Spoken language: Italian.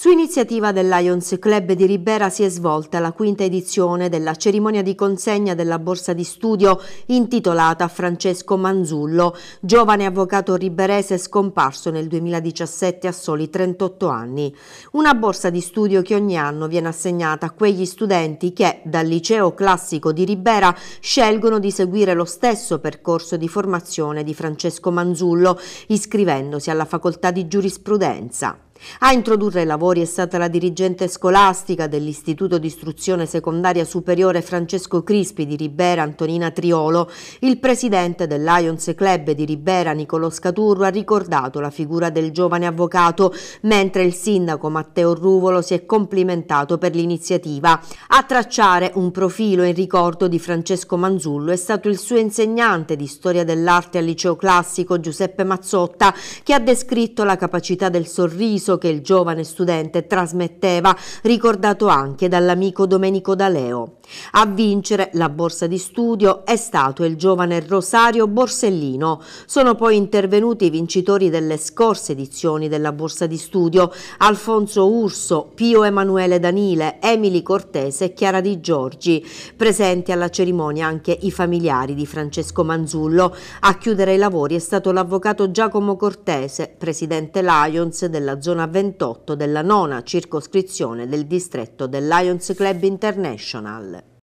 Su iniziativa del Lions Club di Ribera si è svolta la quinta edizione della cerimonia di consegna della borsa di studio intitolata Francesco Manzullo, giovane avvocato riberese scomparso nel 2017 a soli 38 anni. Una borsa di studio che ogni anno viene assegnata a quegli studenti che dal liceo classico di Ribera scelgono di seguire lo stesso percorso di formazione di Francesco Manzullo iscrivendosi alla facoltà di giurisprudenza. A introdurre i lavori è stata la dirigente scolastica dell'Istituto di Istruzione Secondaria Superiore Francesco Crispi di Ribera Antonina Triolo. Il presidente del Lions Club di Ribera Nicolo Scaturro ha ricordato la figura del giovane avvocato, mentre il sindaco Matteo Ruvolo si è complimentato per l'iniziativa. A tracciare un profilo in ricordo di Francesco Manzullo è stato il suo insegnante di storia dell'arte al liceo classico Giuseppe Mazzotta che ha descritto la capacità del sorriso senso che il giovane studente trasmetteva, ricordato anche dall'amico Domenico D'Aleo. A vincere la borsa di studio è stato il giovane Rosario Borsellino. Sono poi intervenuti i vincitori delle scorse edizioni della borsa di studio Alfonso Urso, Pio Emanuele Danile, Emily Cortese e Chiara Di Giorgi. Presenti alla cerimonia anche i familiari di Francesco Manzullo. A chiudere i lavori è stato l'avvocato Giacomo Cortese, presidente Lions della zona zona 28 della nona circoscrizione del distretto del Lions Club International.